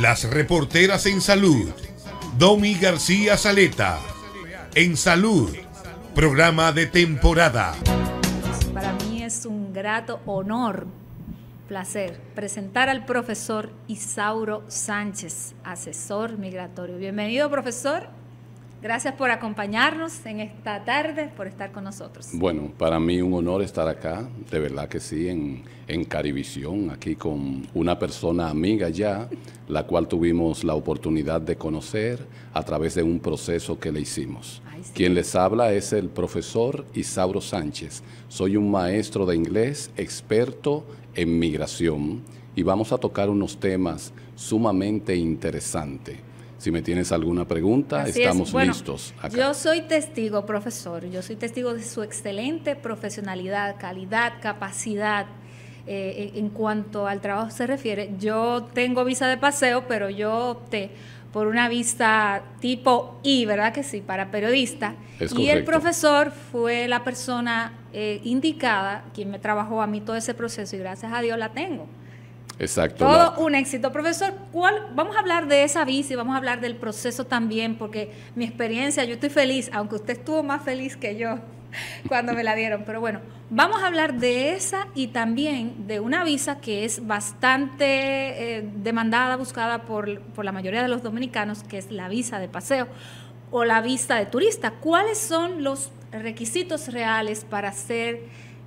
Las reporteras en salud. Domi García Saleta. En salud. Programa de temporada. Para mí es un grato honor, placer, presentar al profesor Isauro Sánchez, asesor migratorio. Bienvenido, profesor. Gracias por acompañarnos en esta tarde, por estar con nosotros. Bueno, para mí un honor estar acá, de verdad que sí, en, en Carivisión, aquí con una persona amiga ya, la cual tuvimos la oportunidad de conocer a través de un proceso que le hicimos. Quien les habla es el profesor Isauro Sánchez. Soy un maestro de inglés experto en migración y vamos a tocar unos temas sumamente interesantes si me tienes alguna pregunta, estamos listos. Yo soy testigo, profesor, yo soy testigo de su excelente profesionalidad, calidad, capacidad. Eh, en cuanto al trabajo se refiere, yo tengo visa de paseo, pero yo opté por una visa tipo I, ¿verdad que sí? Para periodista. y el profesor fue la persona eh, indicada, quien me trabajó a mí todo ese proceso y gracias a Dios la tengo. Exacto. Todo un éxito. Profesor, ¿cuál? vamos a hablar de esa visa y vamos a hablar del proceso también, porque mi experiencia, yo estoy feliz, aunque usted estuvo más feliz que yo cuando me la dieron, pero bueno, vamos a hablar de esa y también de una visa que es bastante eh, demandada, buscada por, por la mayoría de los dominicanos, que es la visa de paseo o la visa de turista. ¿Cuáles son los requisitos reales para ser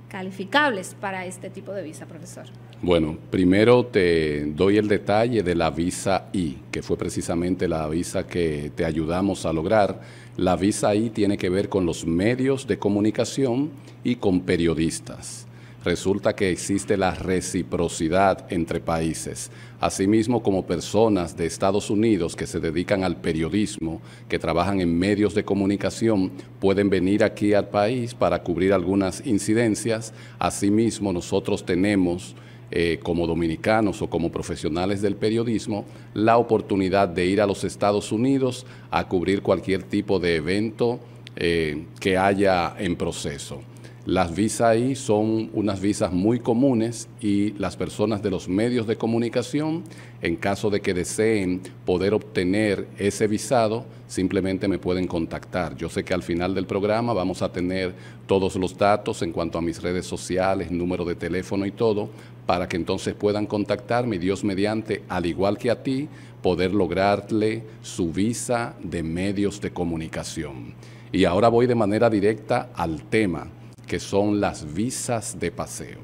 calificables para este tipo de visa, profesor? Bueno, primero te doy el detalle de la visa I, que fue precisamente la visa que te ayudamos a lograr. La visa I tiene que ver con los medios de comunicación y con periodistas. Resulta que existe la reciprocidad entre países. Asimismo, como personas de Estados Unidos que se dedican al periodismo, que trabajan en medios de comunicación, pueden venir aquí al país para cubrir algunas incidencias. Asimismo, nosotros tenemos eh, como dominicanos o como profesionales del periodismo la oportunidad de ir a los Estados Unidos a cubrir cualquier tipo de evento eh, que haya en proceso. Las visas ahí son unas visas muy comunes y las personas de los medios de comunicación, en caso de que deseen poder obtener ese visado, simplemente me pueden contactar. Yo sé que al final del programa vamos a tener todos los datos en cuanto a mis redes sociales, número de teléfono y todo, para que entonces puedan contactar mi Dios mediante, al igual que a ti, poder lograrle su visa de medios de comunicación. Y ahora voy de manera directa al tema, que son las visas de paseo.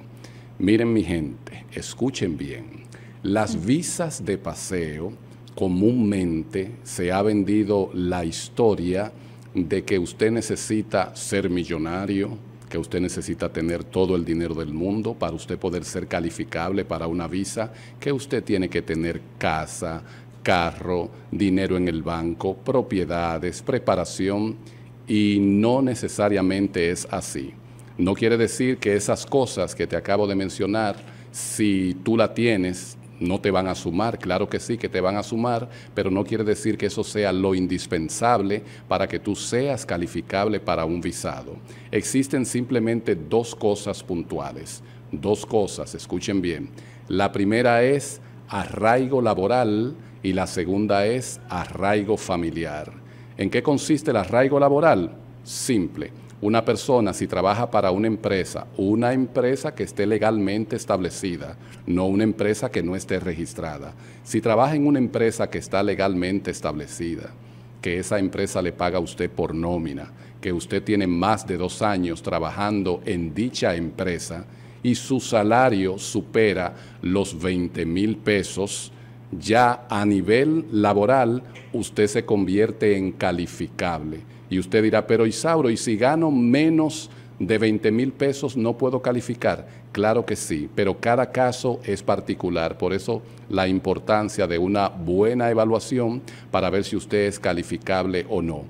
Miren mi gente, escuchen bien. Las visas de paseo comúnmente se ha vendido la historia de que usted necesita ser millonario, que usted necesita tener todo el dinero del mundo para usted poder ser calificable para una visa, que usted tiene que tener casa, carro, dinero en el banco, propiedades, preparación, y no necesariamente es así. No quiere decir que esas cosas que te acabo de mencionar, si tú la tienes, no te van a sumar, claro que sí, que te van a sumar, pero no quiere decir que eso sea lo indispensable para que tú seas calificable para un visado. Existen simplemente dos cosas puntuales, dos cosas, escuchen bien. La primera es arraigo laboral y la segunda es arraigo familiar. ¿En qué consiste el arraigo laboral? Simple una persona si trabaja para una empresa, una empresa que esté legalmente establecida, no una empresa que no esté registrada. Si trabaja en una empresa que está legalmente establecida, que esa empresa le paga a usted por nómina, que usted tiene más de dos años trabajando en dicha empresa y su salario supera los 20 mil pesos, ya a nivel laboral usted se convierte en calificable y usted dirá, pero Isauro, ¿y si gano menos de 20 mil pesos no puedo calificar? Claro que sí, pero cada caso es particular. Por eso la importancia de una buena evaluación para ver si usted es calificable o no.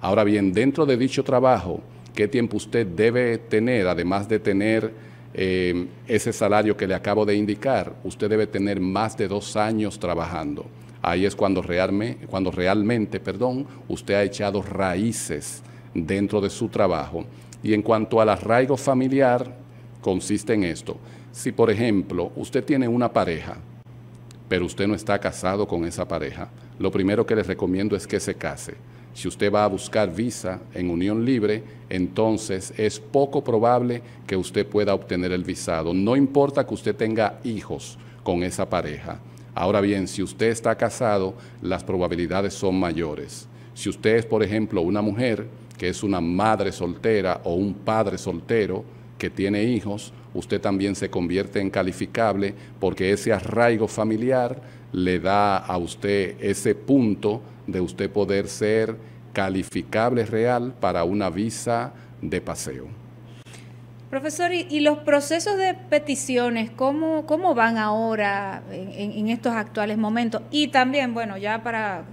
Ahora bien, dentro de dicho trabajo, ¿qué tiempo usted debe tener, además de tener... Eh, ese salario que le acabo de indicar, usted debe tener más de dos años trabajando ahí es cuando, realmente perdón, usted ha echado raíces dentro de su trabajo. Y en cuanto al arraigo familiar, consiste en esto. Si, por ejemplo, usted tiene una pareja, pero usted no está casado con esa pareja, lo primero que les recomiendo es que se case. Si usted va a buscar visa en unión libre, entonces es poco probable que usted pueda obtener el visado. No importa que usted tenga hijos con esa pareja. Ahora bien, si usted está casado, las probabilidades son mayores. Si usted es, por ejemplo, una mujer que es una madre soltera o un padre soltero que tiene hijos, usted también se convierte en calificable porque ese arraigo familiar le da a usted ese punto de usted poder ser calificable real para una visa de paseo. Profesor, ¿y, los procesos de peticiones cómo, cómo van ahora en, estos actuales momentos? Y también, bueno, ya para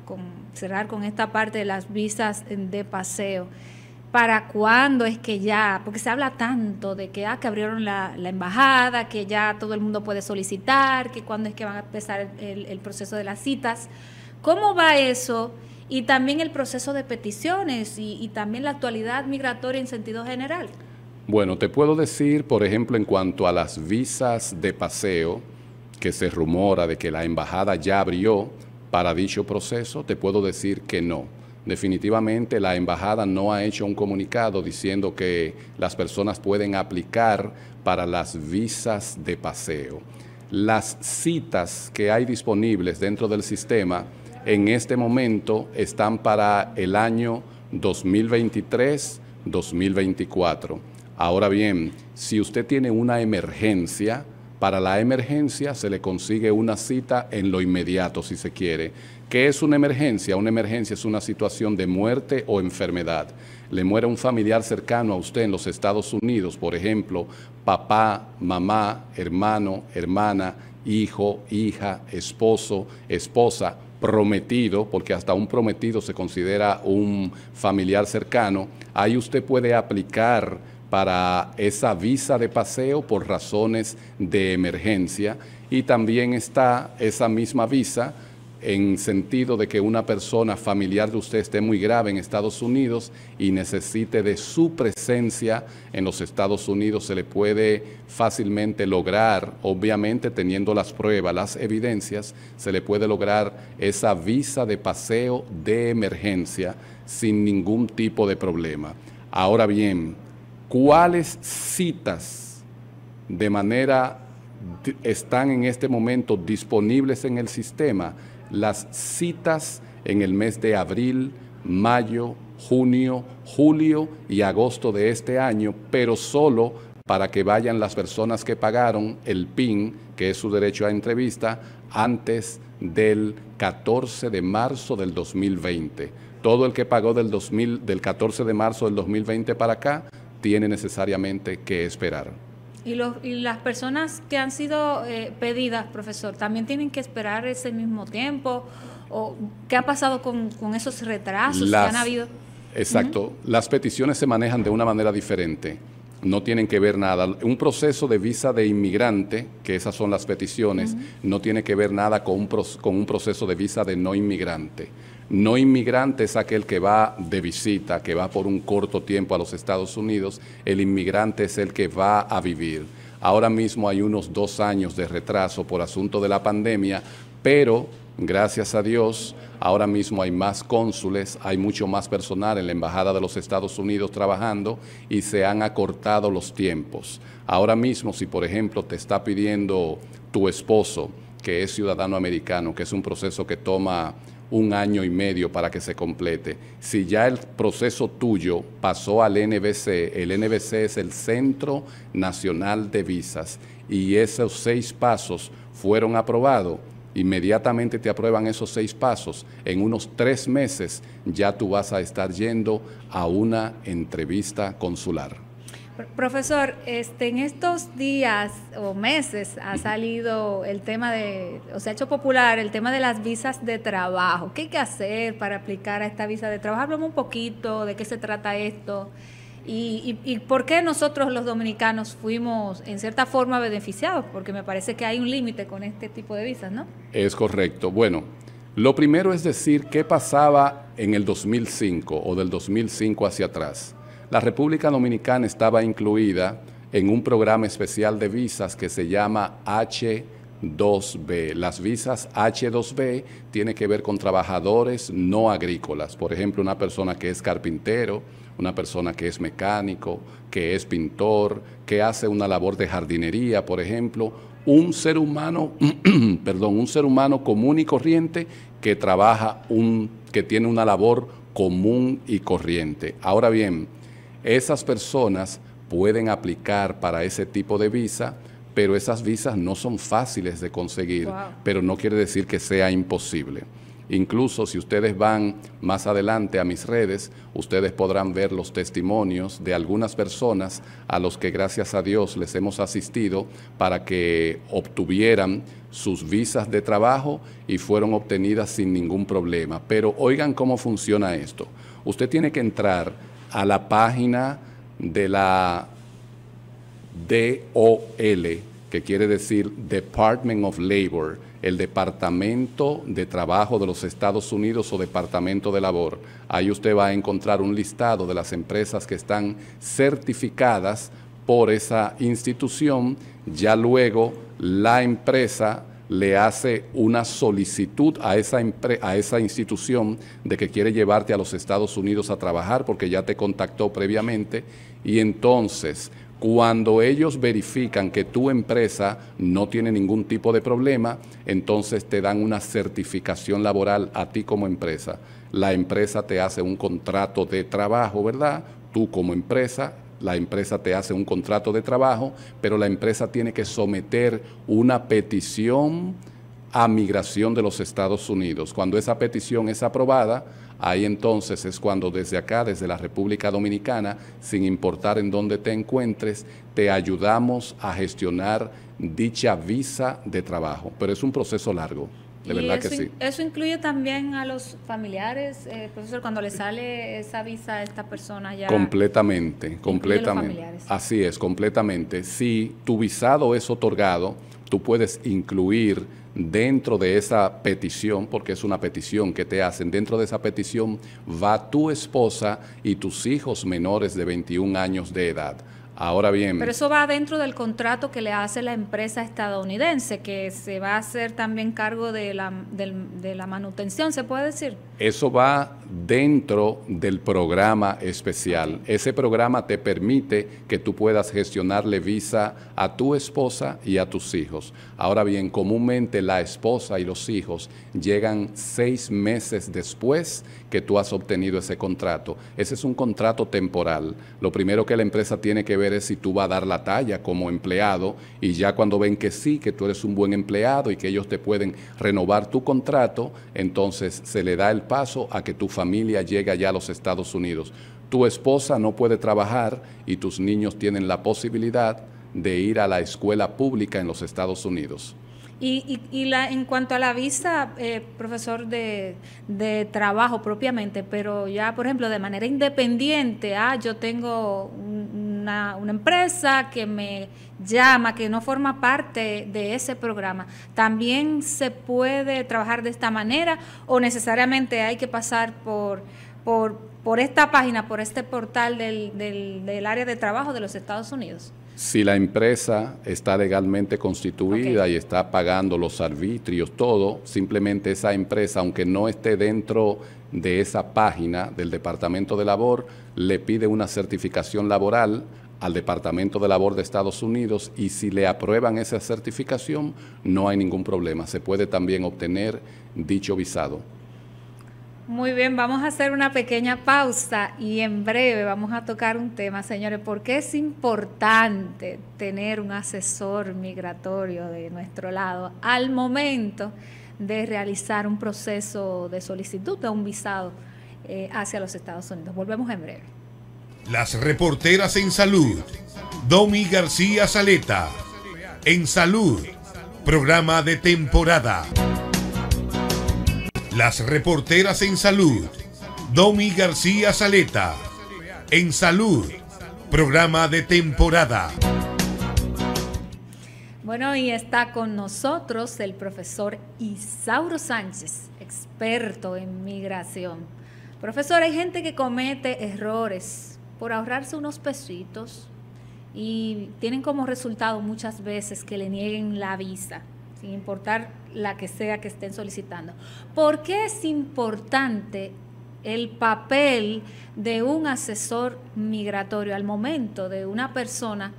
cerrar con esta parte de las visas de paseo, ¿para cuándo es que ya? Porque se habla tanto de que, ah, que abrieron la, embajada, que ya todo el mundo puede solicitar, que cuándo es que van a empezar el, proceso de las citas. ¿Cómo va eso? Y también el proceso de peticiones y, y también la actualidad migratoria en sentido general. Bueno, te puedo decir, por ejemplo, en cuanto a las visas de paseo, que se rumora de que la embajada ya abrió para dicho proceso, te puedo decir que no. Definitivamente la embajada no ha hecho un comunicado diciendo que las personas pueden aplicar para las visas de paseo. Las citas que hay disponibles dentro del sistema en este momento están para el año 2023-2024. Ahora bien, si usted tiene una emergencia, para la emergencia se le consigue una cita en lo inmediato, si se quiere. ¿Qué es una emergencia? Una emergencia es una situación de muerte o enfermedad. Le muere un familiar cercano a usted en los Estados Unidos, por ejemplo, papá, mamá, hermano, hermana, hijo, hija, esposo, esposa, prometido, porque hasta un prometido se considera un familiar cercano, ahí usted puede aplicar para esa visa de paseo por razones de emergencia y también está esa misma visa en sentido de que una persona familiar de usted esté muy grave en Estados Unidos y necesite de su presencia en los Estados Unidos, se le puede fácilmente lograr, obviamente teniendo las pruebas, las evidencias, se le puede lograr esa visa de paseo de emergencia sin ningún tipo de problema. Ahora bien, ¿Cuáles citas de manera están en este momento disponibles en el sistema? Las citas en el mes de abril, mayo, junio, julio y agosto de este año, pero solo para que vayan las personas que pagaron el PIN, que es su derecho a entrevista, antes del 14 de marzo del 2020. Todo el que pagó del, del 14 de marzo del 2020 para acá tiene necesariamente que esperar. Y, las personas que han sido eh, pedidas, profesor, también tienen que esperar ese mismo tiempo. ¿O qué ha pasado con, esos retrasos que han habido? Exacto. Las peticiones se manejan de una manera diferente. No tienen que ver nada. Un proceso de visa de inmigrante, que esas son las peticiones, no tiene que ver nada con un, con un proceso de visa de no inmigrante. No inmigrante es aquel que va de visita, que va por un corto tiempo a los Estados Unidos. El inmigrante es el que va a vivir. Ahora mismo hay unos dos años de retraso por asunto de la pandemia, pero gracias a Dios, ahora mismo hay más cónsules, hay mucho más personal en la Embajada de los Estados Unidos trabajando y se han acortado los tiempos. Ahora mismo, si por ejemplo te está pidiendo tu esposo, que es ciudadano americano, que es un proceso que toma un año y medio para que se complete. Si ya el proceso tuyo pasó al NBC, el NBC es el Centro Nacional de Visas y esos seis pasos fueron aprobados, inmediatamente te aprueban esos seis pasos, en unos tres meses ya tú vas a estar yendo a una entrevista consular. Profesor, este, en estos días o meses ha salido el tema de, o se ha hecho popular el tema de las visas de trabajo. ¿Qué hay que hacer para aplicar a esta visa de trabajo? Háblame un poquito de qué se trata esto y, y por qué nosotros los dominicanos fuimos en cierta forma beneficiados, porque me parece que hay un límite con este tipo de visas, ¿no? Es correcto. Bueno, lo primero es decir qué pasaba en el 2005 o del 2005 hacia atrás. La República Dominicana estaba incluida en un programa especial de visas que se llama H2B. Las visas H2B tienen que ver con trabajadores no agrícolas, por ejemplo, una persona que es carpintero, una persona que es mecánico, que es pintor, que hace una labor de jardinería, por ejemplo, un ser humano, perdón, un ser humano común y corriente que trabaja un que tiene una labor común y corriente. Ahora bien, esas personas pueden aplicar para ese tipo de visa, pero esas visas no son fáciles de conseguir, pero no quiere decir que sea imposible. Incluso si ustedes van más adelante a mis redes, ustedes podrán ver los testimonios de algunas personas a los que gracias a Dios les hemos asistido para que obtuvieran sus visas de trabajo y fueron obtenidas sin ningún problema. Pero oigan cómo funciona esto. Usted tiene que entrar a la página de la DOL, que quiere decir Department of Labor, el Departamento de Trabajo de los Estados Unidos o Departamento de Labor. Ahí usted va a encontrar un listado de las empresas que están certificadas por esa institución. Ya luego la empresa le hace una solicitud a esa, a esa institución de que quiere llevarte a los Estados Unidos a trabajar porque ya te contactó previamente y entonces cuando ellos verifican que tu empresa no tiene ningún tipo de problema, entonces te dan una certificación laboral a ti como empresa. La empresa te hace un contrato de trabajo, ¿verdad? Tú como empresa, la empresa te hace un contrato de trabajo, pero la empresa tiene que someter una petición a migración de los Estados Unidos. Cuando esa petición es aprobada, ahí entonces es cuando desde acá, desde la República Dominicana, sin importar en dónde te encuentres, te ayudamos a gestionar dicha visa de trabajo. Pero es un proceso largo de verdad eso, que sí. Eso incluye también a los familiares, eh, profesor, cuando le sale esa visa a esta persona ya. Completamente, completamente. Así es, completamente. Si tu visado es otorgado, tú puedes incluir dentro de esa petición, porque es una petición que te hacen, dentro de esa petición va tu esposa y tus hijos menores de 21 años de edad. Ahora bien. Pero eso va dentro del contrato que le hace la empresa estadounidense, que se va a hacer también cargo de la, de la manutención, ¿se puede decir? Eso va dentro del programa especial. Ese programa te permite que tú puedas gestionarle visa a tu esposa y a tus hijos. Ahora bien, comúnmente la esposa y los hijos llegan seis meses después que tú has obtenido ese contrato. Ese es un contrato temporal. Lo primero que la empresa tiene que ver es si tú vas a dar la talla como empleado y ya cuando ven que sí, que tú eres un buen empleado y que ellos te pueden renovar tu contrato, entonces se le da el paso a que tu familia llegue allá a los Estados Unidos. Tu esposa no puede trabajar y tus niños tienen la posibilidad de ir a la escuela pública en los Estados Unidos. Y, la, en cuanto a la visa, eh, profesor, de, trabajo propiamente, pero ya, por ejemplo, de manera independiente, ah, yo tengo una, empresa que me llama, que no forma parte de ese programa, ¿también se puede trabajar de esta manera o necesariamente hay que pasar por, por, por esta página, por este portal del, del área de trabajo de los Estados Unidos? si la empresa está legalmente constituida y está pagando los arbitrios, todo, simplemente esa empresa, aunque no esté dentro de esa página del Departamento de Labor, le pide una certificación laboral al Departamento de Labor de Estados Unidos y si le aprueban esa certificación, no hay ningún problema. Se puede también obtener dicho visado. Muy bien, vamos a hacer una pequeña pausa y en breve vamos a tocar un tema, señores, porque es importante tener un asesor migratorio de nuestro lado al momento de realizar un proceso de solicitud de un visado eh, hacia los Estados Unidos. Volvemos en breve. Las reporteras en salud. Domi García Saleta. En salud. Programa de temporada. Las reporteras en salud. Domi García Saleta. En salud. Programa de temporada. Bueno, y está con nosotros el profesor Isauro Sánchez, experto en migración. Profesor, hay gente que comete errores por ahorrarse unos pesitos y tienen como resultado muchas veces que le nieguen la visa sin importar la que sea que estén solicitando. ¿Por qué es importante el papel de un asesor migratorio al momento de una persona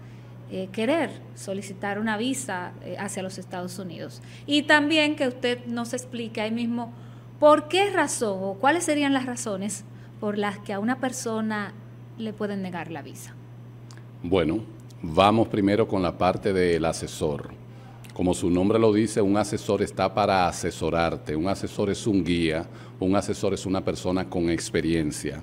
eh, querer solicitar una visa eh, hacia los Estados Unidos? Y también que usted nos explique ahí mismo por qué razón o cuáles serían las razones por las que a una persona le pueden negar la visa. Bueno, vamos primero con la parte del asesor como su nombre lo dice, un asesor está para asesorarte, un asesor es un guía, un asesor es una persona con experiencia.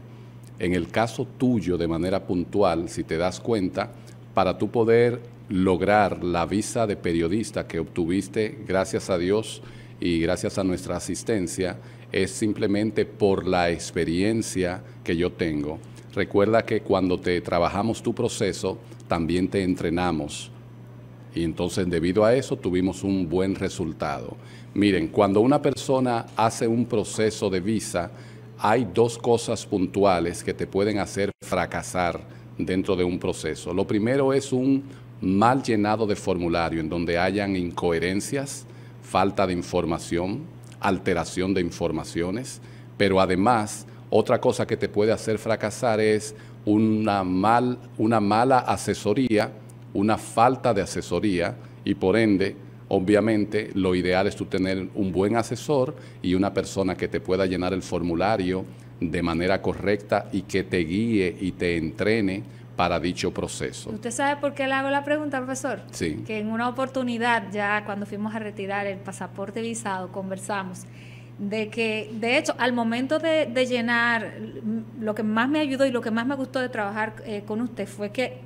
En el caso tuyo, de manera puntual, si te das cuenta, para tú poder lograr la visa de periodista que obtuviste, gracias a Dios y gracias a nuestra asistencia, es simplemente por la experiencia que yo tengo. Recuerda que cuando te trabajamos tu proceso, también te entrenamos y entonces debido a eso tuvimos un buen resultado. Miren, cuando una persona hace un proceso de visa, hay dos cosas puntuales que te pueden hacer fracasar dentro de un proceso. Lo primero es un mal llenado de formulario en donde hayan incoherencias, falta de información, alteración de informaciones, pero además otra cosa que te puede hacer fracasar es una, mal, una mala asesoría una falta de asesoría y por ende, obviamente, lo ideal es tú tener un buen asesor y una persona que te pueda llenar el formulario de manera correcta y que te guíe y te entrene para dicho proceso. ¿Usted sabe por qué le hago la pregunta, profesor? Sí. Que en una oportunidad, ya cuando fuimos a retirar el pasaporte visado, conversamos de que, de hecho, al momento de, llenar, lo que más me ayudó y lo que más me gustó de trabajar eh, con usted fue que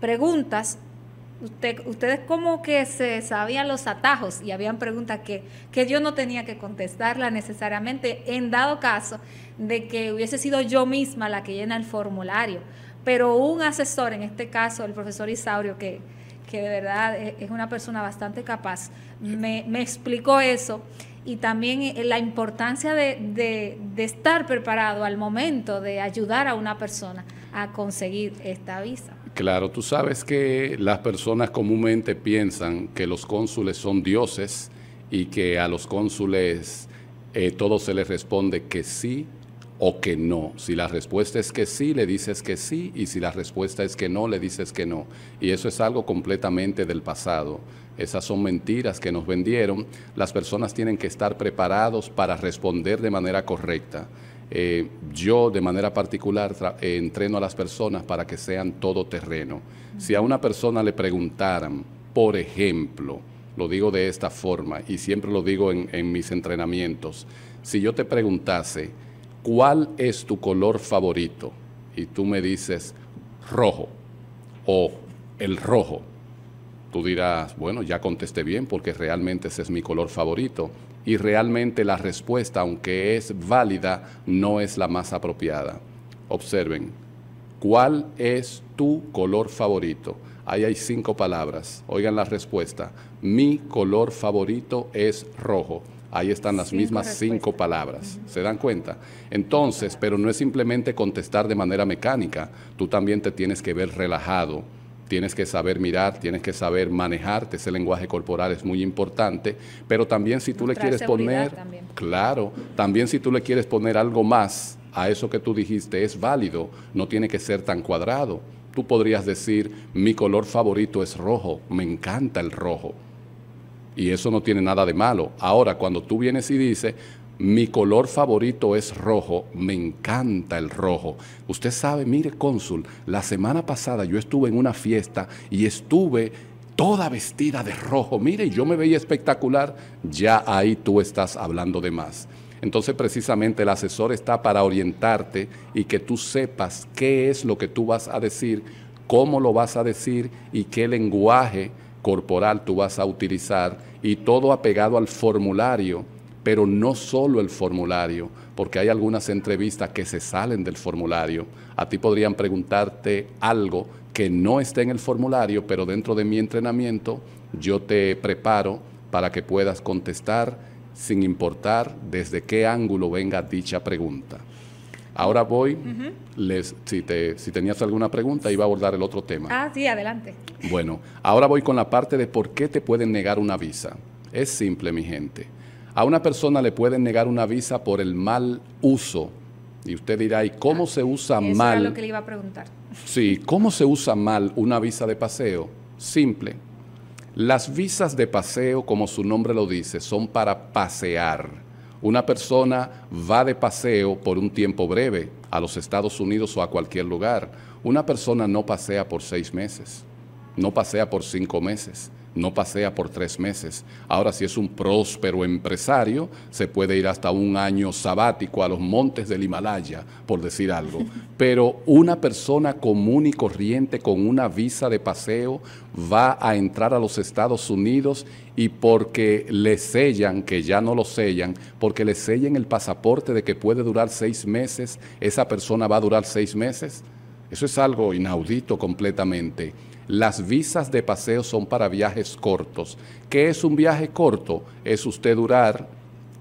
preguntas Usted, ustedes como que se sabían los atajos y habían preguntas que, que yo no tenía que contestarla necesariamente en dado caso de que hubiese sido yo misma la que llena el formulario. Pero un asesor, en este caso el profesor Isaurio, que, que de verdad e, es una persona bastante capaz, me, explicó eso y también eh, la importancia de estar preparado al momento de ayudar a una persona a conseguir esta visa. Claro, tú sabes que las personas comúnmente piensan que los cónsules son dioses y que a los cónsules eh, todo se les responde que sí o que no. Si la respuesta es que sí, le dices que sí, y si la respuesta es que no, le dices que no. Y eso es algo completamente del pasado. Esas son mentiras que nos vendieron. Las personas tienen que estar preparados para responder de manera correcta. Eh, yo de manera particular eh, entreno a las personas para que sean todo terreno. Si a una persona le preguntaran, por ejemplo, lo digo de esta forma y siempre lo digo en mis entrenamientos, si yo te preguntase, ¿cuál es tu color favorito? Y tú me dices, rojo o el rojo. Tú dirás, bueno, ya contesté bien porque realmente ese es mi color favorito y realmente la respuesta, aunque es válida, no es la más apropiada. Observen, ¿cuál es tu color favorito? Ahí hay cinco palabras. Oigan la respuesta. Mi color favorito es rojo. Ahí están las mismas cinco palabras. ¿Se dan cuenta? Entonces, pero no es simplemente contestar de manera mecánica. Tú también te tienes que ver relajado tienes que saber mirar, tienes que saber manejarte, ese lenguaje corporal es muy importante, pero también si tú le quieres poner, claro, también si tú le quieres poner algo más a eso que tú dijiste, es válido, no tiene que ser tan cuadrado. Tú podrías decir, mi color favorito es rojo, me encanta el rojo. Y eso no tiene nada de malo. Ahora, cuando tú vienes y dices, mi color favorito es rojo, me encanta el rojo. Usted sabe, mire cónsul, la semana pasada yo estuve en una fiesta y estuve toda vestida de rojo. Mire, yo me veía espectacular, ya ahí tú estás hablando de más. Entonces precisamente el asesor está para orientarte y que tú sepas qué es lo que tú vas a decir, cómo lo vas a decir y qué lenguaje corporal tú vas a utilizar y todo apegado al formulario pero no solo el formulario, porque hay algunas entrevistas que se salen del formulario. A ti podrían preguntarte algo que no esté en el formulario, pero dentro de mi entrenamiento yo te preparo para que puedas contestar sin importar desde qué ángulo venga dicha pregunta. Ahora voy, si, si tenías alguna pregunta, iba a abordar el otro tema. Ah, sí, adelante. Bueno, ahora voy con la parte de por qué te pueden negar una visa. Es simple, mi gente a una persona le pueden negar una visa por el mal uso. Y usted dirá, ¿y cómo ah, se usa eso mal? lo que le iba a preguntar. Sí, ¿cómo se usa mal una visa de paseo? Simple. Las visas de paseo, como su nombre lo dice, son para pasear. Una persona va de paseo por un tiempo breve a los Estados Unidos o a cualquier lugar. Una persona no pasea por seis meses, no pasea por cinco meses no pasea por tres meses. Ahora, si es un próspero empresario, se puede ir hasta un año sabático a los montes del Himalaya, por decir algo. Pero una persona común y corriente con una visa de paseo va a entrar a los Estados Unidos y porque le sellan, que ya no lo sellan, porque le sellen el pasaporte de que puede durar seis meses, esa persona va a durar seis meses. Eso es algo inaudito completamente. Las visas de paseo son para viajes cortos. ¿Qué es un viaje corto? Es usted durar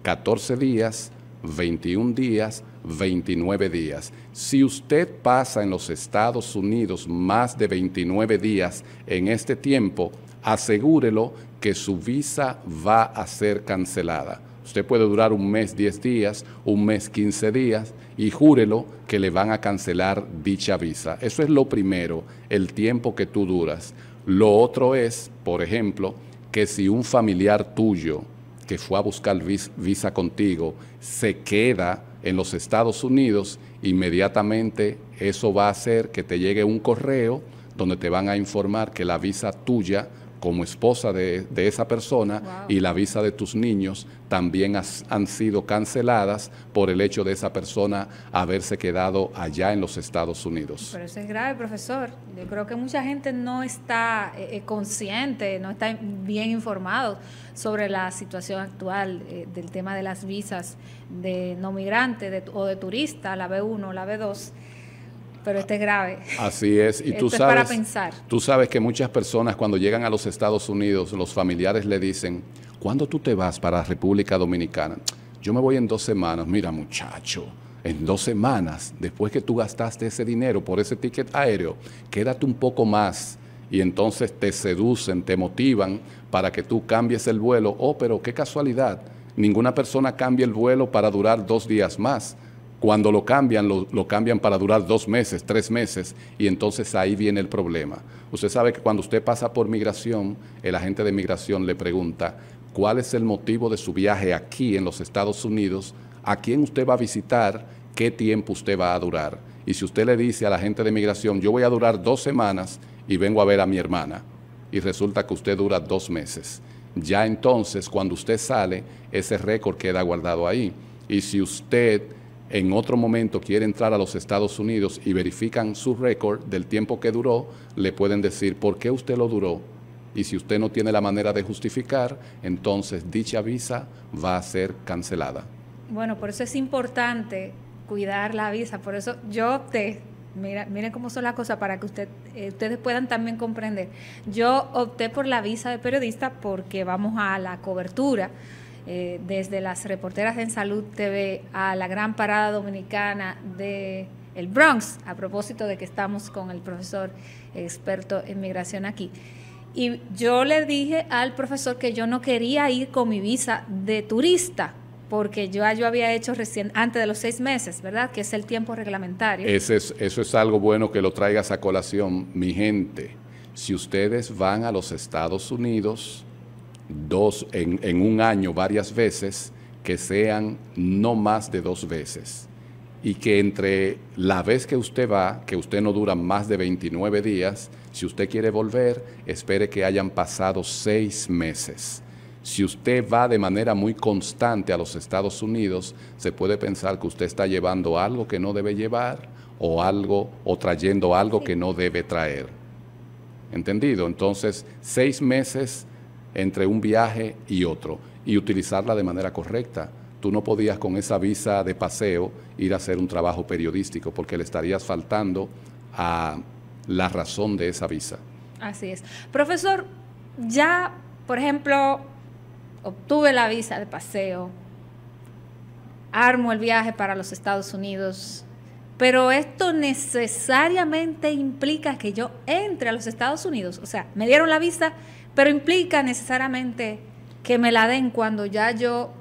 14 días, 21 días, 29 días. Si usted pasa en los Estados Unidos más de 29 días en este tiempo, asegúrelo que su visa va a ser cancelada. Usted puede durar un mes 10 días, un mes 15 días, y júrelo que le van a cancelar dicha visa. Eso es lo primero, el tiempo que tú duras. Lo otro es, por ejemplo, que si un familiar tuyo que fue a buscar visa contigo se queda en los Estados Unidos, inmediatamente eso va a hacer que te llegue un correo donde te van a informar que la visa tuya como esposa de, esa persona y la visa de tus niños también han sido canceladas por el hecho de esa persona haberse quedado allá en los Estados Unidos. Pero eso es grave, profesor. Yo creo que mucha gente no está eh, eh, consciente, no está bien informado sobre la situación actual eh, del tema de las visas de no migrante o de turista, la B1, la B2 pero este es grave. Así es. Y tú sabes, pensar. Tú sabes que muchas personas cuando llegan a los Estados Unidos, los familiares le dicen, ¿cuándo tú te vas para la República Dominicana? Yo me voy en dos semanas. Mira, muchacho, en dos semanas, después que tú gastaste ese dinero por ese ticket aéreo, quédate un poco más y entonces te seducen, te motivan para que tú cambies el vuelo. Oh, pero qué casualidad, ninguna persona cambia el vuelo para durar dos días más. Cuando lo cambian, lo, cambian para durar dos meses, tres meses, y entonces ahí viene el problema. Usted sabe que cuando usted pasa por migración, el agente de migración le pregunta cuál es el motivo de su viaje aquí en los Estados Unidos, a quién usted va a visitar, qué tiempo usted va a durar. Y si usted le dice a la agente de migración, yo voy a durar dos semanas y vengo a ver a mi hermana, y resulta que usted dura dos meses, ya entonces cuando usted sale, ese récord queda guardado ahí. Y si usted en otro momento quiere entrar a los Estados Unidos y verifican su récord del tiempo que duró, le pueden decir por qué usted lo duró. Y si usted no tiene la manera de justificar, entonces dicha visa va a ser cancelada. Bueno, por eso es importante cuidar la visa. Por eso yo opté, mira, miren cómo son las cosas para que usted, eh, ustedes puedan también comprender. Yo opté por la visa de periodista porque vamos a la cobertura eh, desde las reporteras en Salud TV a la gran parada dominicana de el Bronx, a propósito de que estamos con el profesor experto en migración aquí. Y yo le dije al profesor que yo no quería ir con mi visa de turista, porque yo, yo había hecho recién, antes de los seis meses, ¿verdad? Que es el tiempo reglamentario. eso es algo bueno que lo traigas a colación, mi gente. Si ustedes van a los Estados Unidos, dos, en, un año varias veces, que sean no más de dos veces y que entre la vez que usted va, que usted no dura más de 29 días, si usted quiere volver, espere que hayan pasado seis meses. Si usted va de manera muy constante a los Estados Unidos, se puede pensar que usted está llevando algo que no debe llevar o algo o trayendo algo que no debe traer. ¿Entendido? Entonces, seis meses entre un viaje y otro y utilizarla de manera correcta. Tú no podías con esa visa de paseo ir a hacer un trabajo periodístico porque le estarías faltando a la razón de esa visa. Así es. Profesor, ya, por ejemplo, obtuve la visa de paseo, armo el viaje para los Estados Unidos, pero esto necesariamente implica que yo entre a los Estados Unidos. O sea, me dieron la visa, pero implica necesariamente que me la den cuando ya yo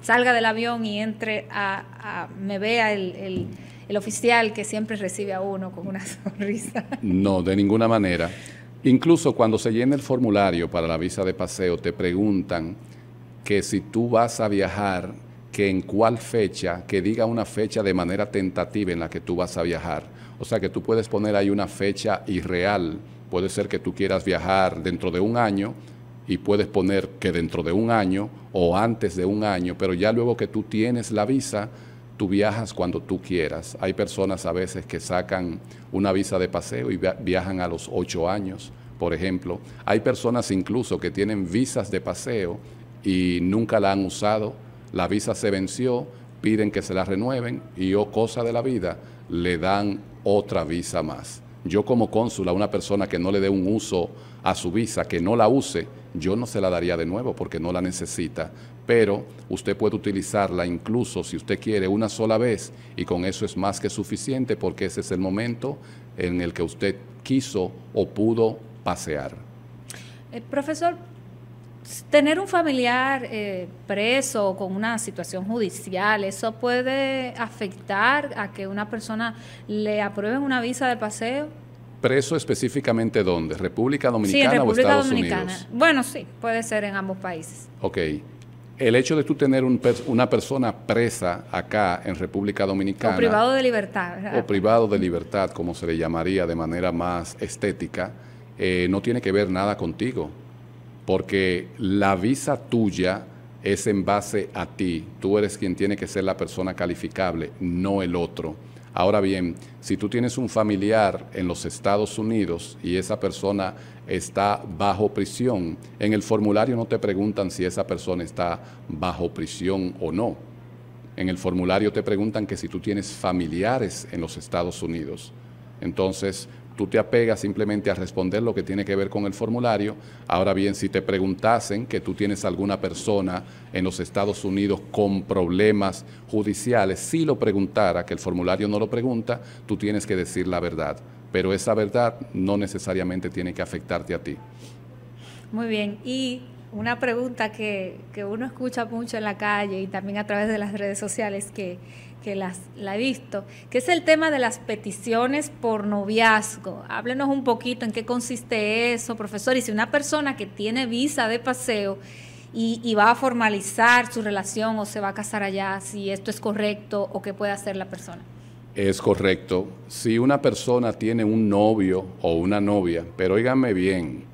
salga del avión y entre a, me vea el, el oficial que siempre recibe a uno con una sonrisa. No, de ninguna manera. Incluso cuando se llena el formulario para la visa de paseo, te preguntan que si tú vas a viajar, que en cuál fecha, que diga una fecha de manera tentativa en la que tú vas a viajar. O sea que tú puedes poner ahí una fecha irreal Puede ser que tú quieras viajar dentro de un año y puedes poner que dentro de un año o antes de un año, pero ya luego que tú tienes la visa, tú viajas cuando tú quieras. Hay personas a veces que sacan una visa de paseo y viajan a los ocho años, por ejemplo. Hay personas incluso que tienen visas de paseo y nunca la han usado. La visa se venció, piden que se la renueven y o oh, cosa de la vida, le dan otra visa más. Yo como cónsula, a una persona que no le dé un uso a su visa, que no la use, yo no se la daría de nuevo porque no la necesita. Pero usted puede utilizarla incluso si usted quiere una sola vez y con eso es más que suficiente porque ese es el momento en el que usted quiso o pudo pasear. Eh, profesor, Tener un familiar eh, preso con una situación judicial, eso puede afectar a que una persona le aprueben una visa de paseo. ¿Preso específicamente dónde? ¿República Dominicana en República o Estados Dominicana. Bueno, sí, puede ser en ambos países. Ok. El hecho de tú tener una persona presa acá en República Dominicana. O privado de libertad, ¿verdad? O privado de libertad, como se le llamaría de manera más estética, eh, no tiene que ver nada contigo porque la visa tuya es en base a ti. Tú eres quien tiene que ser la persona calificable, no el otro. Ahora bien, si tú tienes un familiar en los Estados Unidos y esa persona está bajo prisión, en el formulario no te preguntan si esa persona está bajo prisión o no. En el formulario te preguntan que si tú tienes familiares en los Estados Unidos. Entonces, tú te apegas simplemente a responder lo que tiene que ver con el formulario. Ahora bien, si te preguntasen que tú tienes alguna persona en los Estados Unidos con problemas judiciales, si lo preguntara, que el formulario no lo pregunta, tú tienes que decir la verdad. Pero esa verdad no necesariamente tiene que afectarte a ti. Muy bien. Y una pregunta que, uno escucha mucho en la calle y también a través de las redes sociales que, la he visto, que es el tema de las peticiones por noviazgo. Háblenos un poquito en qué consiste eso, profesor, y si una persona que tiene visa de paseo y, y va a formalizar su relación o se va a casar allá, si esto es correcto o qué puede hacer la persona. Es correcto. Si una persona tiene un novio o una novia, pero óigame bien,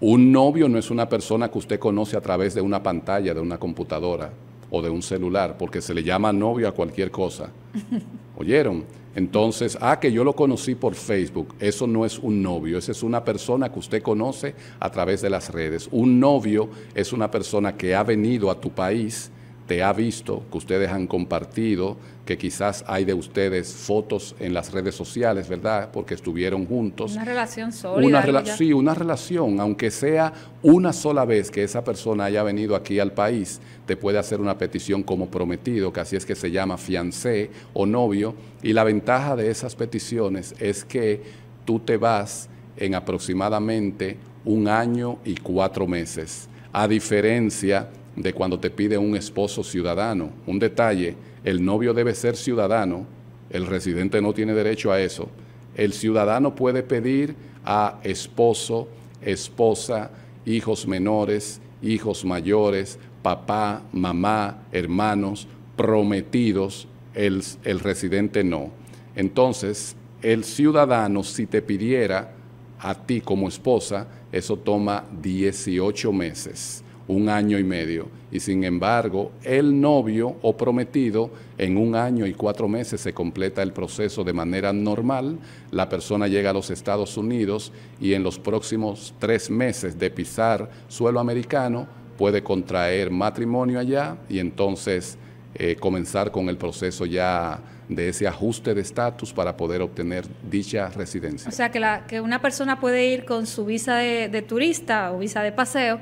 un novio no es una persona que usted conoce a través de una pantalla, de una computadora o de un celular, porque se le llama novio a cualquier cosa. ¿Oyeron? Entonces, ah, que yo lo conocí por Facebook, eso no es un novio, esa es una persona que usted conoce a través de las redes. Un novio es una persona que ha venido a tu país te ha visto, que ustedes han compartido, que quizás hay de ustedes fotos en las redes sociales, ¿verdad? Porque estuvieron juntos. Una relación sólida. Una sí, una relación, aunque sea una sola vez que esa persona haya venido aquí al país, te puede hacer una petición como prometido, que así es que se llama fiancé o novio, y la ventaja de esas peticiones es que tú te vas en aproximadamente un año y cuatro meses, a diferencia de cuando te pide un esposo ciudadano. Un detalle, el novio debe ser ciudadano, el residente no tiene derecho a eso. El ciudadano puede pedir a esposo, esposa, hijos menores, hijos mayores, papá, mamá, hermanos, prometidos, el, residente no. Entonces, el ciudadano, si te pidiera a ti como esposa, eso toma 18 meses un año y medio. Y sin embargo, el novio o prometido, en un año y cuatro meses se completa el proceso de manera normal. La persona llega a los Estados Unidos y en los próximos tres meses de pisar suelo americano puede contraer matrimonio allá y entonces eh, comenzar con el proceso ya de ese ajuste de estatus para poder obtener dicha residencia. O sea, que, una persona puede ir con su visa de turista o visa de paseo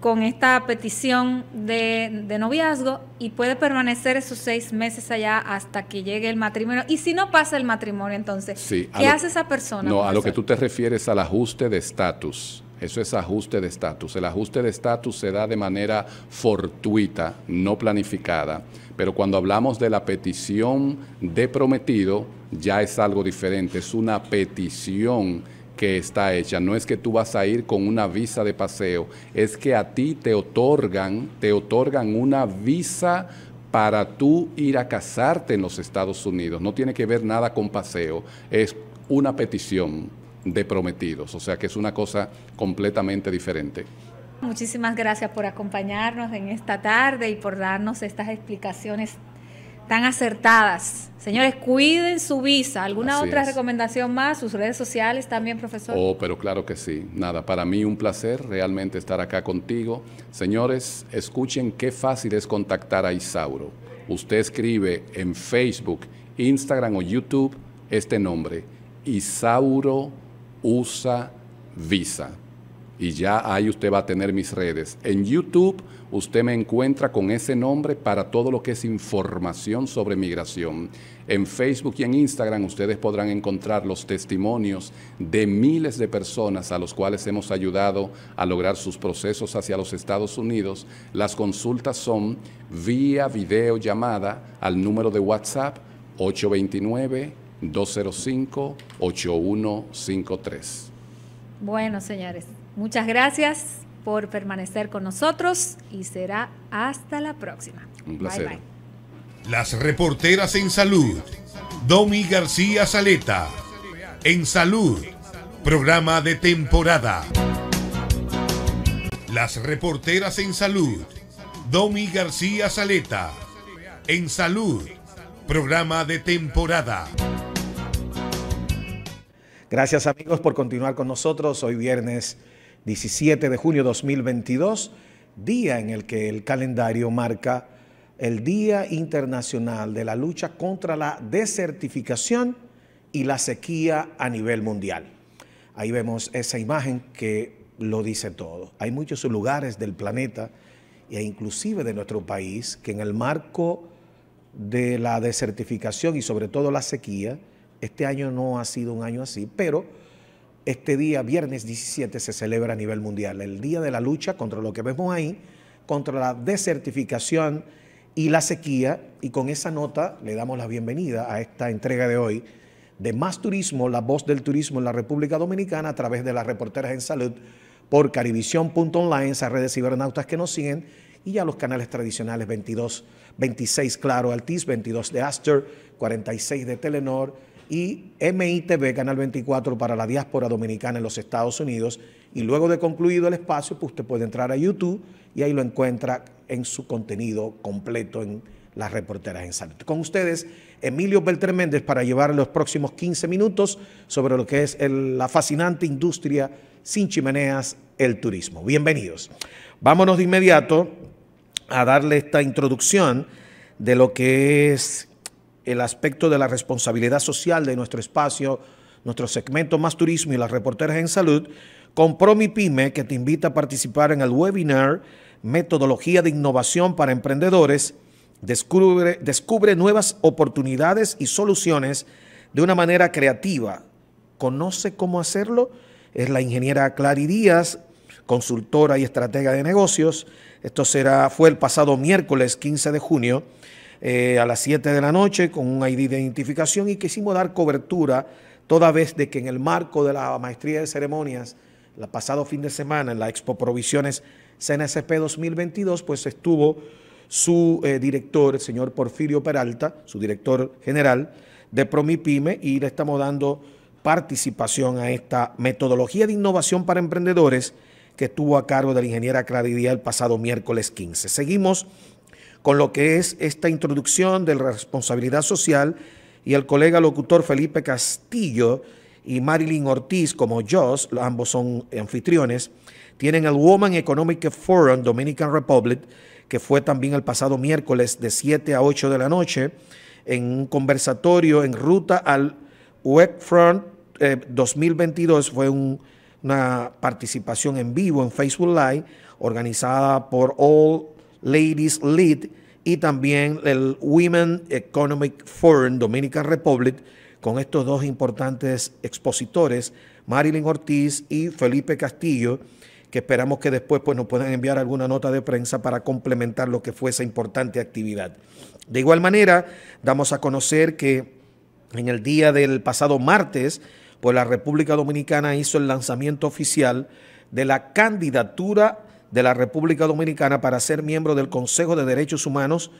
con esta petición de, noviazgo y puede permanecer esos seis meses allá hasta que llegue el matrimonio. Y si no pasa el matrimonio, entonces, ¿qué hace esa persona? No, a lo que tú te refieres al ajuste de estatus. Eso es ajuste de estatus. El ajuste de estatus se da de manera fortuita, no planificada, pero cuando hablamos de la petición de prometido, ya es algo diferente, es una petición que está hecha. No es que tú vas a ir con una visa de paseo, es que a ti te otorgan, te otorgan una visa para tú ir a casarte en los Estados Unidos. No tiene que ver nada con paseo, es una petición de prometidos, o sea que es una cosa completamente diferente. Muchísimas gracias por acompañarnos en esta tarde y por darnos estas explicaciones tan acertadas. Señores, cuiden su visa. ¿Alguna otra recomendación más? ¿Sus redes sociales también, profesor? Oh, pero claro que sí. Nada, para mí un placer realmente estar acá contigo. Señores, escuchen qué fácil es contactar a Isauro. Usted escribe en Facebook, Instagram o YouTube este nombre, Isauro Usa Visa y ya ahí usted va a tener mis redes. En YouTube usted me encuentra con ese nombre para todo lo que es información sobre migración. En Facebook y en Instagram ustedes podrán encontrar los testimonios de miles de personas a los cuales hemos ayudado a lograr sus procesos hacia los Estados Unidos. Las consultas son vía videollamada al número de WhatsApp 829 205 8153. Bueno, señores, Muchas gracias por permanecer con nosotros y será hasta la próxima. Un placer. Bye, bye. Las reporteras en salud. Domi García Saleta. En salud. Programa de temporada. Las reporteras en salud. Domi García Saleta. En salud. Programa de temporada. Gracias amigos por continuar con nosotros hoy viernes. 17 de junio 2022, día en el que el calendario marca el Día Internacional de la Lucha contra la Desertificación y la Sequía a nivel mundial. Ahí vemos esa imagen que lo dice todo. Hay muchos lugares del planeta e inclusive de nuestro país que en el marco de la desertificación y sobre todo la sequía, este año no ha sido un año así, pero este día, viernes 17, se celebra a nivel mundial, el Día de la Lucha contra lo que vemos ahí, contra la desertificación y la sequía. Y con esa nota le damos la bienvenida a esta entrega de hoy de Más Turismo, la voz del turismo en la República Dominicana a través de las reporteras en salud por online, esas redes cibernautas que nos siguen y ya los canales tradicionales 22, 26 Claro Altis, 22 de Aster, 46 de Telenor, y MITV, Canal 24, para la diáspora dominicana en los Estados Unidos. Y luego de concluido el espacio, pues usted puede entrar a YouTube y ahí lo encuentra en su contenido completo en las reporteras en salud. Con ustedes, Emilio Beltrán Méndez, para llevar los próximos 15 minutos sobre lo que es la fascinante industria sin chimeneas, el turismo. Bienvenidos. Vámonos de inmediato a darle esta introducción de lo que es el aspecto de la responsabilidad social de nuestro espacio, nuestro segmento Más Turismo y las reporteras en salud, con Promi Pyme, que te invita a participar en el webinar Metodología de Innovación para Emprendedores. Descubre, descubre nuevas oportunidades y soluciones de una manera creativa. ¿Conoce cómo hacerlo? Es la ingeniera Clary Díaz, consultora y estratega de negocios. Esto será, fue el pasado miércoles 15 de junio eh, a las 7 de la noche con un ID de identificación y quisimos dar cobertura toda vez de que en el marco de la maestría de ceremonias, el pasado fin de semana en la Expo Provisiones CNSP 2022, pues estuvo su eh, director, el señor Porfirio Peralta, su director general de Promipyme, y le estamos dando participación a esta metodología de innovación para emprendedores que estuvo a cargo de la ingeniera Claridía el pasado miércoles 15. Seguimos con lo que es esta introducción de la responsabilidad social y el colega locutor Felipe Castillo y Marilyn Ortiz como yo, ambos son anfitriones, tienen el Woman Economic Forum Dominican Republic, que fue también el pasado miércoles de 7 a 8 de la noche, en un conversatorio en ruta al Webfront 2022. Eh, fue una participación en vivo en Facebook Live organizada por All Ladies Lead y también el Women Economic Forum Dominican Republic, con estos dos importantes expositores, Marilyn Ortiz y Felipe Castillo, que esperamos que después pues, nos puedan enviar alguna nota de prensa para complementar lo que fue esa importante actividad. De igual manera, damos a conocer que en el día del pasado martes, pues la República Dominicana hizo el lanzamiento oficial de la candidatura de la República Dominicana para ser miembro del Consejo de Derechos Humanos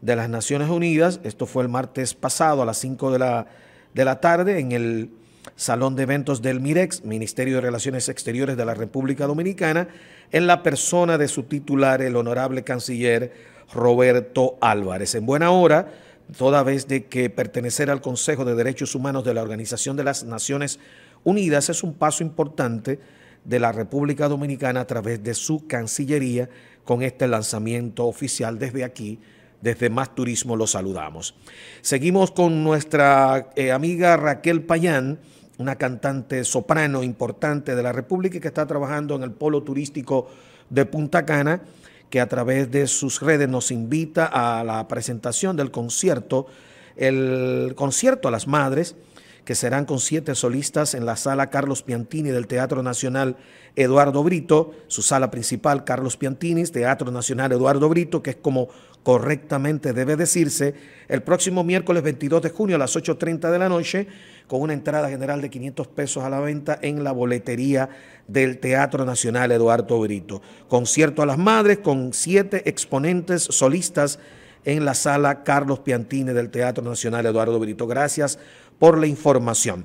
de las Naciones Unidas. Esto fue el martes pasado a las 5 de la, de la tarde en el Salón de Eventos del MIREX, Ministerio de Relaciones Exteriores de la República Dominicana, en la persona de su titular, el honorable canciller Roberto Álvarez. En buena hora, toda vez de que pertenecer al Consejo de Derechos Humanos de la Organización de las Naciones Unidas es un paso importante de la República Dominicana a través de su Cancillería con este lanzamiento oficial desde aquí. Desde Más Turismo lo saludamos. Seguimos con nuestra eh, amiga Raquel Payán, una cantante soprano importante de la República y que está trabajando en el polo turístico de Punta Cana, que a través de sus redes nos invita a la presentación del concierto, el concierto a las madres, que serán con siete solistas en la sala Carlos Piantini del Teatro Nacional Eduardo Brito, su sala principal Carlos Piantini, Teatro Nacional Eduardo Brito, que es como correctamente debe decirse, el próximo miércoles 22 de junio a las 8.30 de la noche, con una entrada general de 500 pesos a la venta en la boletería del Teatro Nacional Eduardo Brito. Concierto a las madres con siete exponentes solistas en la sala Carlos Piantini del Teatro Nacional Eduardo Brito. Gracias por la información.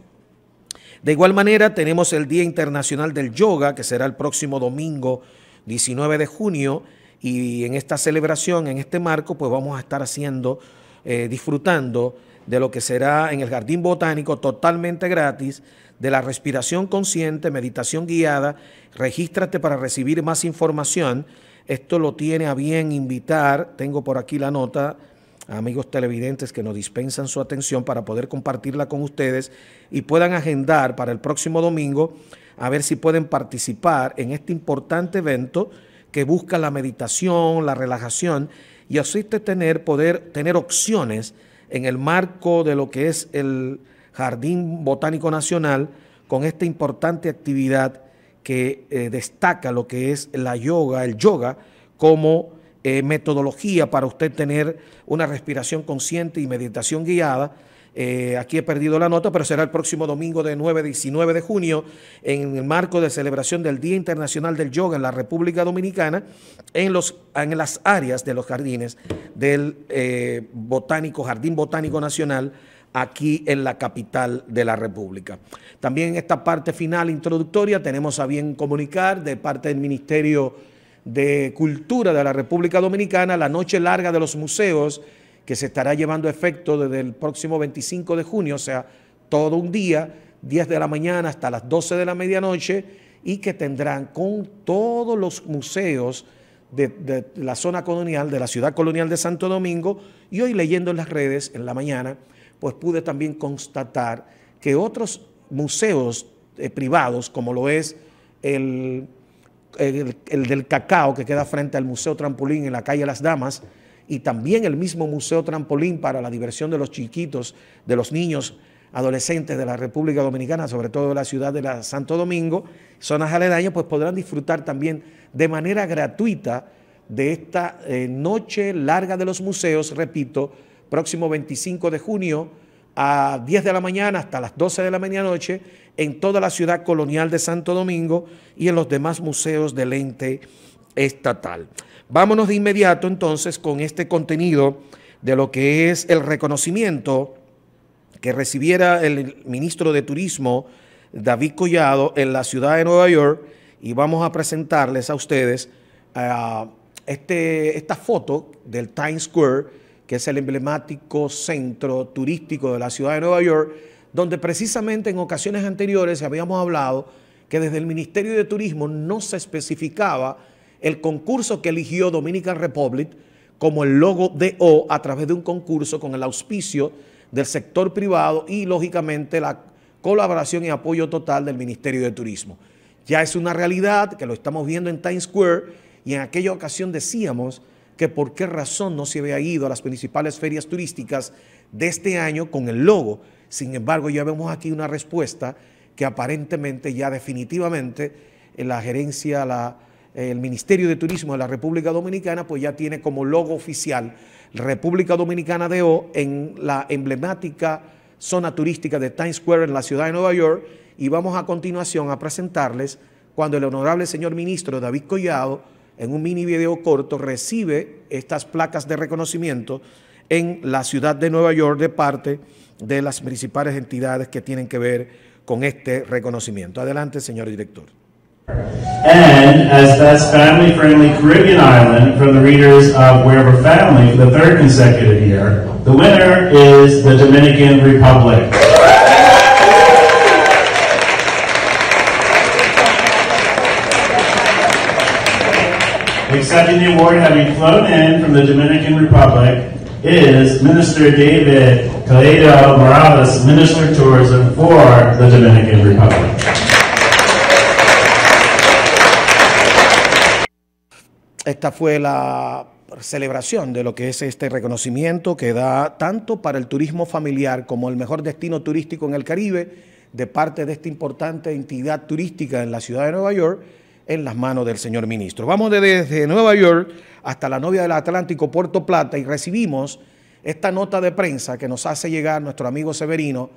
De igual manera, tenemos el Día Internacional del Yoga, que será el próximo domingo 19 de junio, y en esta celebración, en este marco, pues vamos a estar haciendo, eh, disfrutando de lo que será en el Jardín Botánico totalmente gratis, de la respiración consciente, meditación guiada. Regístrate para recibir más información. Esto lo tiene a bien invitar, tengo por aquí la nota, amigos televidentes que nos dispensan su atención para poder compartirla con ustedes y puedan agendar para el próximo domingo a ver si pueden participar en este importante evento que busca la meditación, la relajación y así tener poder tener opciones en el marco de lo que es el Jardín Botánico Nacional con esta importante actividad que eh, destaca lo que es la yoga, el yoga como eh, metodología para usted tener una respiración consciente y meditación guiada. Eh, aquí he perdido la nota, pero será el próximo domingo de 9 19 de junio en el marco de celebración del Día Internacional del Yoga en la República Dominicana en, los, en las áreas de los jardines del eh, Botánico, Jardín Botánico Nacional aquí en la capital de la República. También en esta parte final introductoria tenemos a bien comunicar de parte del Ministerio de Cultura de la República Dominicana, la Noche Larga de los Museos, que se estará llevando efecto desde el próximo 25 de junio, o sea, todo un día, 10 de la mañana hasta las 12 de la medianoche, y que tendrán con todos los museos de, la zona colonial, de la ciudad colonial de Santo Domingo, y hoy leyendo en las redes en la mañana, pues pude también constatar que otros museos eh, privados, como lo es el el, del cacao que queda frente al Museo Trampolín en la calle Las Damas y también el mismo Museo Trampolín para la diversión de los chiquitos, de los niños adolescentes de la República Dominicana, sobre todo de la ciudad de Santo Domingo, zonas aledañas, pues podrán disfrutar también de manera gratuita de esta eh, noche larga de los museos, repito, próximo 25 de junio a 10 de la mañana hasta las 12 de la medianoche en toda la ciudad colonial de Santo Domingo y en los demás museos del ente estatal. Vámonos de inmediato entonces con este contenido de lo que es el reconocimiento que recibiera el ministro de Turismo David Collado en la ciudad de Nueva York y vamos a presentarles a ustedes este, esta foto del Times Square, que es el emblemático centro turístico de la ciudad de Nueva York, donde precisamente en ocasiones anteriores habíamos hablado que desde el Ministerio de Turismo no se especificaba el concurso que eligió Dominican Republic como el logo de O a través de un concurso con el auspicio del sector privado y lógicamente la colaboración y apoyo total del Ministerio de Turismo. Ya es una realidad que lo estamos viendo en Times Square y en aquella ocasión decíamos que por qué razón no se había ido a las principales ferias turísticas de este año con el logo. Sin embargo, ya vemos aquí una respuesta que aparentemente ya definitivamente eh, la gerencia, el Ministerio de Turismo de la República Dominicana, pues ya tiene como logo oficial República Dominicana de O en la emblemática zona turística de Times Square en la ciudad de Nueva York. Y vamos a continuación a presentarles cuando el honorable señor ministro David Collado, en un mini video corto, recibe estas placas de reconocimiento en la ciudad de Nueva York de parte de las principales entidades que tienen que ver con este reconocimiento. Adelante, señor director. And as best family friendly Caribbean island from the readers of Where We're Family for the third consecutive year, the winner is the Dominican Republic. Accepting the award having flown in from the Dominican Republic is Minister David Morales, Minister of Tourism for the Dominican Republic. Esta fue la celebración de lo que es este reconocimiento que da tanto para el turismo familiar como el mejor destino turístico en el Caribe de parte de esta importante entidad turística en la ciudad de Nueva York en las manos del señor ministro. Vamos desde Nueva York hasta la novia del Atlántico, Puerto Plata, y recibimos esta nota de prensa que nos hace llegar nuestro amigo Severino,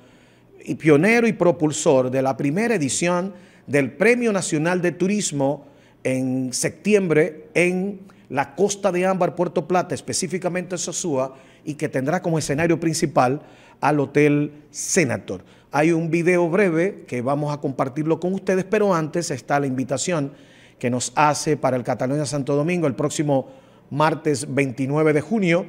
y pionero y propulsor de la primera edición del Premio Nacional de Turismo en septiembre en la costa de Ámbar, Puerto Plata, específicamente en Sosúa, y que tendrá como escenario principal al Hotel Senator. Hay un video breve que vamos a compartirlo con ustedes, pero antes está la invitación que nos hace para el Cataluña Santo Domingo el próximo martes 29 de junio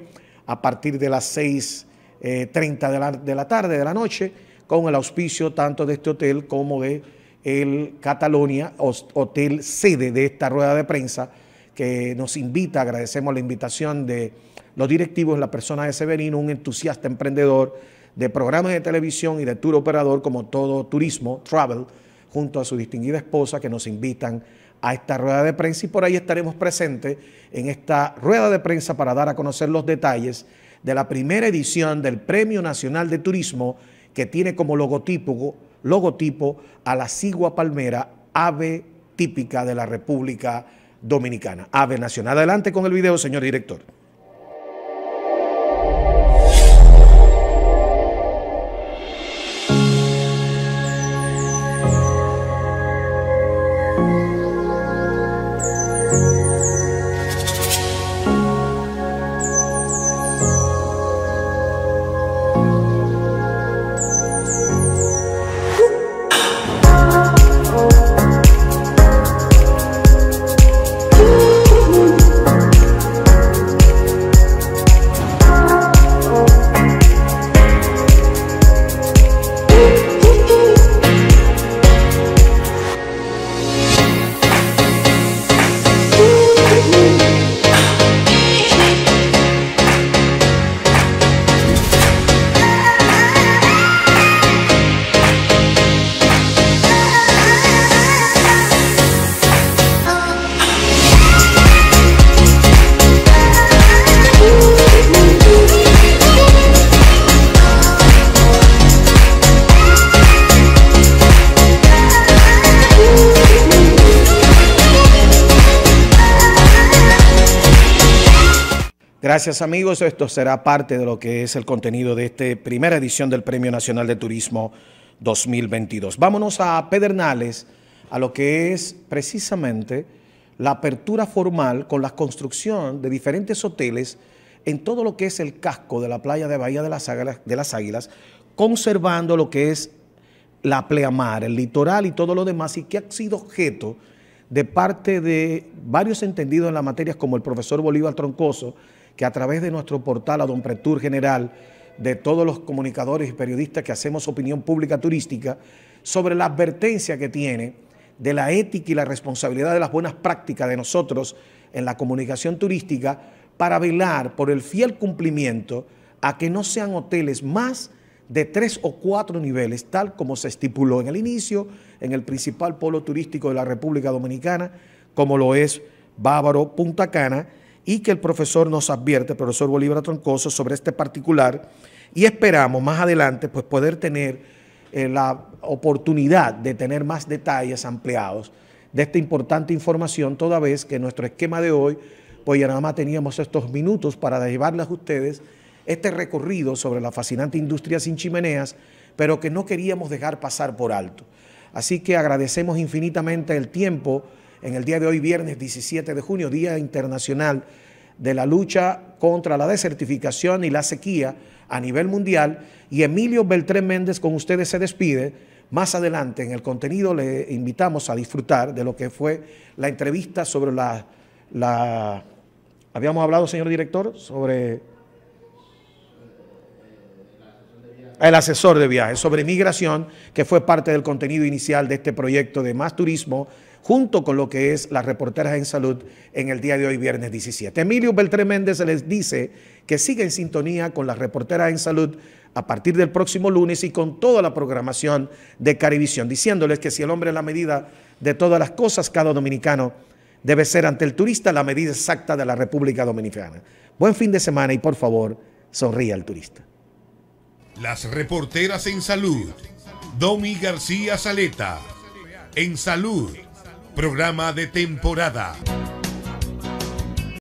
a partir de las 6.30 eh, de, la, tarde, de la noche, con el auspicio tanto de este hotel como de el Catalonia, hotel sede de esta rueda de prensa, que nos invita, agradecemos la invitación de los directivos, la persona de Severino, un entusiasta emprendedor de programas de televisión y de tour operador como todo turismo, travel, junto a su distinguida esposa que nos invitan a esta rueda de prensa y por ahí estaremos presentes en esta rueda de prensa para dar a conocer los detalles de la primera edición del Premio Nacional de Turismo que tiene como logotipo, logotipo a la cigua palmera, ave típica de la República Dominicana, ave nacional. Adelante con el video, señor director. Gracias amigos, esto será parte de lo que es el contenido de esta primera edición del Premio Nacional de Turismo 2022. Vámonos a Pedernales, a lo que es precisamente la apertura formal con la construcción de diferentes hoteles en todo lo que es el casco de la playa de Bahía de las Águilas, conservando lo que es la pleamar, el litoral y todo lo demás, y que ha sido objeto de parte de varios entendidos en la materia como el profesor Bolívar Troncoso, que a través de nuestro portal a Don Pretur General, de todos los comunicadores y periodistas que hacemos opinión pública turística, sobre la advertencia que tiene de la ética y la responsabilidad de las buenas prácticas de nosotros en la comunicación turística para velar por el fiel cumplimiento a que no sean hoteles más de tres o cuatro niveles, tal como se estipuló en el inicio, en el principal polo turístico de la República Dominicana, como lo es Bávaro Punta Cana, y que el profesor nos advierte, el profesor Bolívar Troncoso, sobre este particular y esperamos más adelante pues, poder tener eh, la oportunidad de tener más detalles ampliados de esta importante información, toda vez que nuestro esquema de hoy, pues ya nada más teníamos estos minutos para llevarles a ustedes este recorrido sobre la fascinante industria sin chimeneas, pero que no queríamos dejar pasar por alto. Así que agradecemos infinitamente el tiempo en el día de hoy, viernes 17 de junio, Día Internacional de la Lucha contra la Desertificación y la Sequía a nivel mundial. Y Emilio Beltrán Méndez con ustedes se despide. Más adelante en el contenido le invitamos a disfrutar de lo que fue la entrevista sobre la... la habíamos hablado, señor director, sobre el asesor de viajes sobre migración, que fue parte del contenido inicial de este proyecto de Más Turismo junto con lo que es las reporteras en salud en el día de hoy, viernes 17. Emilio Beltré Méndez les dice que sigue en sintonía con las reporteras en salud a partir del próximo lunes y con toda la programación de Carivisión, diciéndoles que si el hombre es la medida de todas las cosas, cada dominicano debe ser ante el turista la medida exacta de la República Dominicana. Buen fin de semana y por favor, sonríe al turista. Las reporteras en salud. Domi García Saleta. En salud programa de temporada.